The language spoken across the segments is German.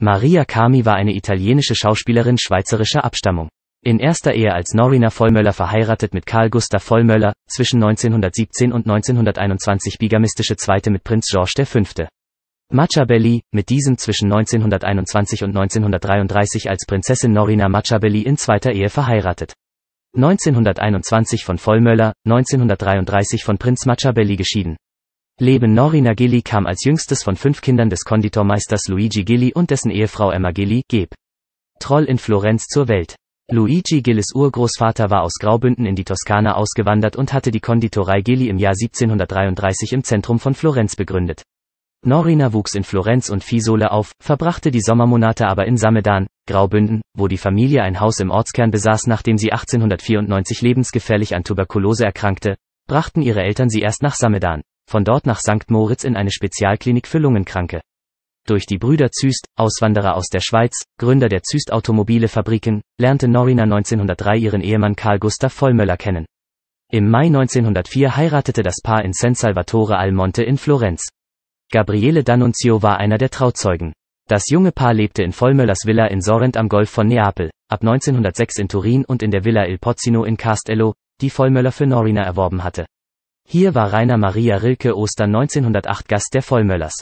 Maria Kami war eine italienische Schauspielerin schweizerischer Abstammung. In erster Ehe als Norina Vollmöller verheiratet mit Karl Gustav Vollmöller, zwischen 1917 und 1921 bigamistische Zweite mit Prinz George V. Machabelli, mit diesem zwischen 1921 und 1933 als Prinzessin Norina Machabelli in zweiter Ehe verheiratet. 1921 von Vollmöller, 1933 von Prinz Machabelli geschieden. Leben Norina Gilli kam als jüngstes von fünf Kindern des Konditormeisters Luigi Gilli und dessen Ehefrau Emma Gilli, geb. Troll in Florenz zur Welt. Luigi Gilles Urgroßvater war aus Graubünden in die Toskana ausgewandert und hatte die Konditorei Gilli im Jahr 1733 im Zentrum von Florenz begründet. Norina wuchs in Florenz und Fiesole auf, verbrachte die Sommermonate aber in Samedan, Graubünden, wo die Familie ein Haus im Ortskern besaß, nachdem sie 1894 lebensgefährlich an Tuberkulose erkrankte, brachten ihre Eltern sie erst nach Samedan von dort nach St. Moritz in eine Spezialklinik für Lungenkranke. Durch die Brüder Züst, Auswanderer aus der Schweiz, Gründer der Züst Automobile Fabriken, lernte Norina 1903 ihren Ehemann Karl Gustav Vollmöller kennen. Im Mai 1904 heiratete das Paar in San Salvatore al Monte in Florenz. Gabriele D'Annunzio war einer der Trauzeugen. Das junge Paar lebte in Vollmöllers Villa in Sorrent am Golf von Neapel, ab 1906 in Turin und in der Villa Il Pozzino in Castello, die Vollmöller für Norina erworben hatte. Hier war Rainer Maria Rilke Oster 1908 Gast der Vollmöllers.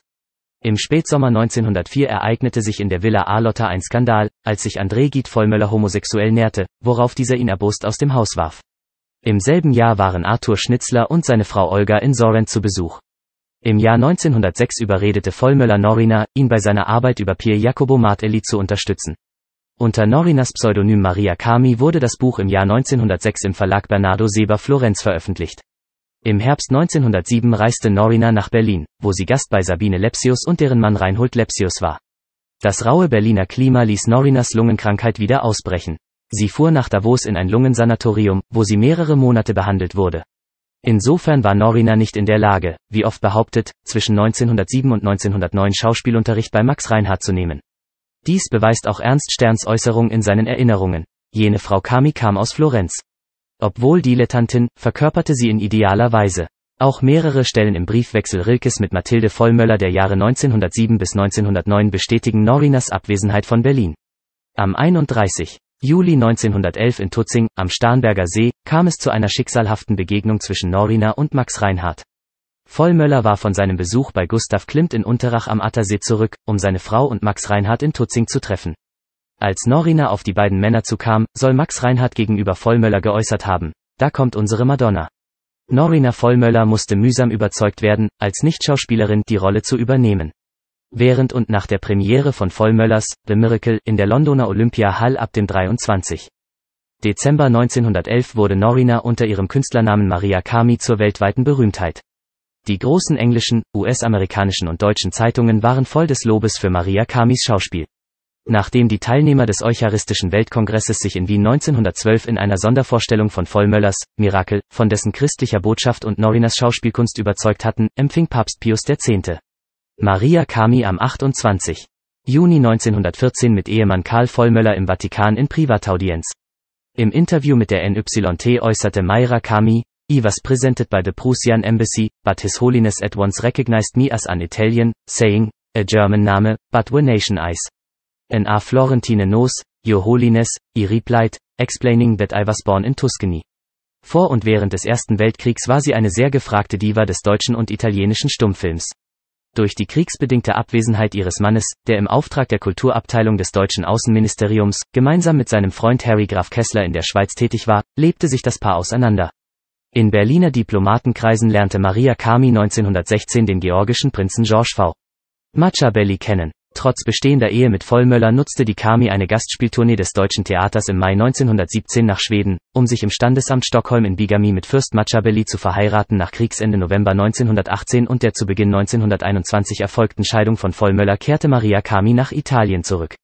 Im Spätsommer 1904 ereignete sich in der Villa Arlotta ein Skandal, als sich André Giet Vollmöller homosexuell nährte, worauf dieser ihn erbost aus dem Haus warf. Im selben Jahr waren Arthur Schnitzler und seine Frau Olga in Sorrent zu Besuch. Im Jahr 1906 überredete Vollmöller Norina, ihn bei seiner Arbeit über Pier Jacobo Martelli zu unterstützen. Unter Norinas Pseudonym Maria Kami wurde das Buch im Jahr 1906 im Verlag Bernardo Seber Florenz veröffentlicht. Im Herbst 1907 reiste Norina nach Berlin, wo sie Gast bei Sabine Lepsius und deren Mann Reinhold Lepsius war. Das raue Berliner Klima ließ Norinas Lungenkrankheit wieder ausbrechen. Sie fuhr nach Davos in ein Lungensanatorium, wo sie mehrere Monate behandelt wurde. Insofern war Norina nicht in der Lage, wie oft behauptet, zwischen 1907 und 1909 Schauspielunterricht bei Max Reinhardt zu nehmen. Dies beweist auch Ernst Sterns Äußerung in seinen Erinnerungen. Jene Frau Kami kam aus Florenz. Obwohl Dilettantin, verkörperte sie in idealer Weise. Auch mehrere Stellen im Briefwechsel Rilkes mit Mathilde Vollmöller der Jahre 1907 bis 1909 bestätigen Norinas Abwesenheit von Berlin. Am 31. Juli 1911 in Tutzing, am Starnberger See, kam es zu einer schicksalhaften Begegnung zwischen Norina und Max Reinhardt. Vollmöller war von seinem Besuch bei Gustav Klimt in Unterach am Attersee zurück, um seine Frau und Max Reinhardt in Tutzing zu treffen. Als Norina auf die beiden Männer zukam, soll Max Reinhardt gegenüber Vollmöller geäußert haben. Da kommt unsere Madonna. Norina Vollmöller musste mühsam überzeugt werden, als Nichtschauspielerin die Rolle zu übernehmen. Während und nach der Premiere von Vollmöllers The Miracle in der Londoner Olympia Hall ab dem 23. Dezember 1911 wurde Norina unter ihrem Künstlernamen Maria Kami zur weltweiten Berühmtheit. Die großen englischen, US-amerikanischen und deutschen Zeitungen waren voll des Lobes für Maria Kamis Schauspiel. Nachdem die Teilnehmer des Eucharistischen Weltkongresses sich in Wien 1912 in einer Sondervorstellung von Vollmöllers Mirakel, von dessen christlicher Botschaft und Norinas Schauspielkunst überzeugt hatten, empfing Papst Pius X. Maria Kami am 28. Juni 1914 mit Ehemann Karl Vollmöller im Vatikan in Privataudienz. Im Interview mit der NYT äußerte Mayra Kami, I was presented by the Prussian Embassy, but His Holiness at once recognized me as an Italian, saying, a German name, but were nation eyes in A Florentine Nos, Your Holiness, I replied, explaining that I was born in Tuscany. Vor und während des Ersten Weltkriegs war sie eine sehr gefragte Diva des deutschen und italienischen Stummfilms. Durch die kriegsbedingte Abwesenheit ihres Mannes, der im Auftrag der Kulturabteilung des deutschen Außenministeriums gemeinsam mit seinem Freund Harry Graf Kessler in der Schweiz tätig war, lebte sich das Paar auseinander. In Berliner Diplomatenkreisen lernte Maria Kami 1916 den georgischen Prinzen George V. Machabelli kennen. Trotz bestehender Ehe mit Vollmöller nutzte die Kami eine Gastspieltournee des Deutschen Theaters im Mai 1917 nach Schweden, um sich im Standesamt Stockholm in Bigamie mit Fürst Machabelli zu verheiraten nach Kriegsende November 1918 und der zu Beginn 1921 erfolgten Scheidung von Vollmöller kehrte Maria Kami nach Italien zurück.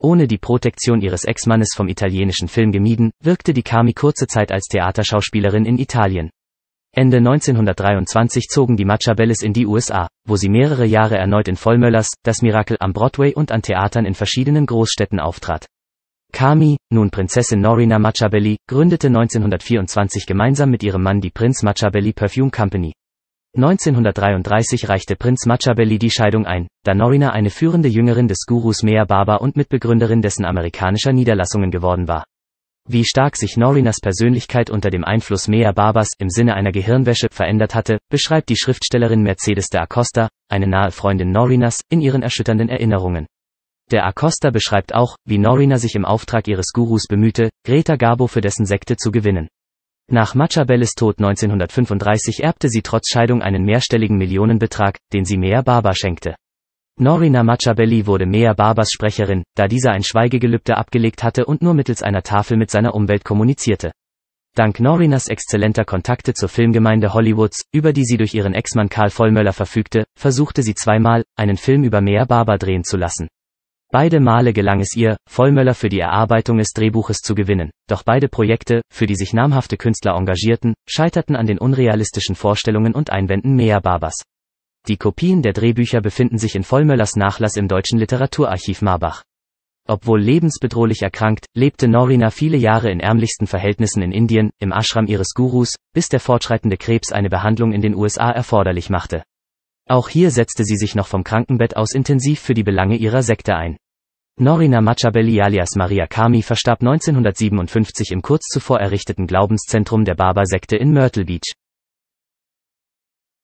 Ohne die Protektion ihres Ex-Mannes vom italienischen Film gemieden, wirkte die Kami kurze Zeit als Theaterschauspielerin in Italien. Ende 1923 zogen die Machabelles in die USA, wo sie mehrere Jahre erneut in Vollmöllers, das Miracle am Broadway und an Theatern in verschiedenen Großstädten auftrat. Kami, nun Prinzessin Norina Machabelli, gründete 1924 gemeinsam mit ihrem Mann die Prince Machabelli Perfume Company. 1933 reichte Prinz Machabelli die Scheidung ein, da Norina eine führende Jüngerin des Gurus Mea Baba und Mitbegründerin dessen amerikanischer Niederlassungen geworden war. Wie stark sich Norinas Persönlichkeit unter dem Einfluss Mea Barbas im Sinne einer Gehirnwäsche verändert hatte, beschreibt die Schriftstellerin Mercedes de Acosta, eine nahe Freundin Norinas, in ihren erschütternden Erinnerungen. Der Acosta beschreibt auch, wie Norina sich im Auftrag ihres Gurus bemühte, Greta Garbo für dessen Sekte zu gewinnen. Nach Machabelles Tod 1935 erbte sie trotz Scheidung einen mehrstelligen Millionenbetrag, den sie Mea Barba schenkte. Norina Machabelli wurde Mea Barbers Sprecherin, da dieser ein Schweigegelübde abgelegt hatte und nur mittels einer Tafel mit seiner Umwelt kommunizierte. Dank Norinas exzellenter Kontakte zur Filmgemeinde Hollywoods, über die sie durch ihren Ex-Mann Karl Vollmöller verfügte, versuchte sie zweimal, einen Film über Mea Barber drehen zu lassen. Beide Male gelang es ihr, Vollmöller für die Erarbeitung des Drehbuches zu gewinnen, doch beide Projekte, für die sich namhafte Künstler engagierten, scheiterten an den unrealistischen Vorstellungen und Einwänden Mea Barbers. Die Kopien der Drehbücher befinden sich in Vollmöllers Nachlass im Deutschen Literaturarchiv Marbach. Obwohl lebensbedrohlich erkrankt, lebte Norina viele Jahre in ärmlichsten Verhältnissen in Indien, im Ashram ihres Gurus, bis der fortschreitende Krebs eine Behandlung in den USA erforderlich machte. Auch hier setzte sie sich noch vom Krankenbett aus intensiv für die Belange ihrer Sekte ein. Norina Machabelli alias Maria Kami verstarb 1957 im kurz zuvor errichteten Glaubenszentrum der Baba-Sekte in Myrtle Beach.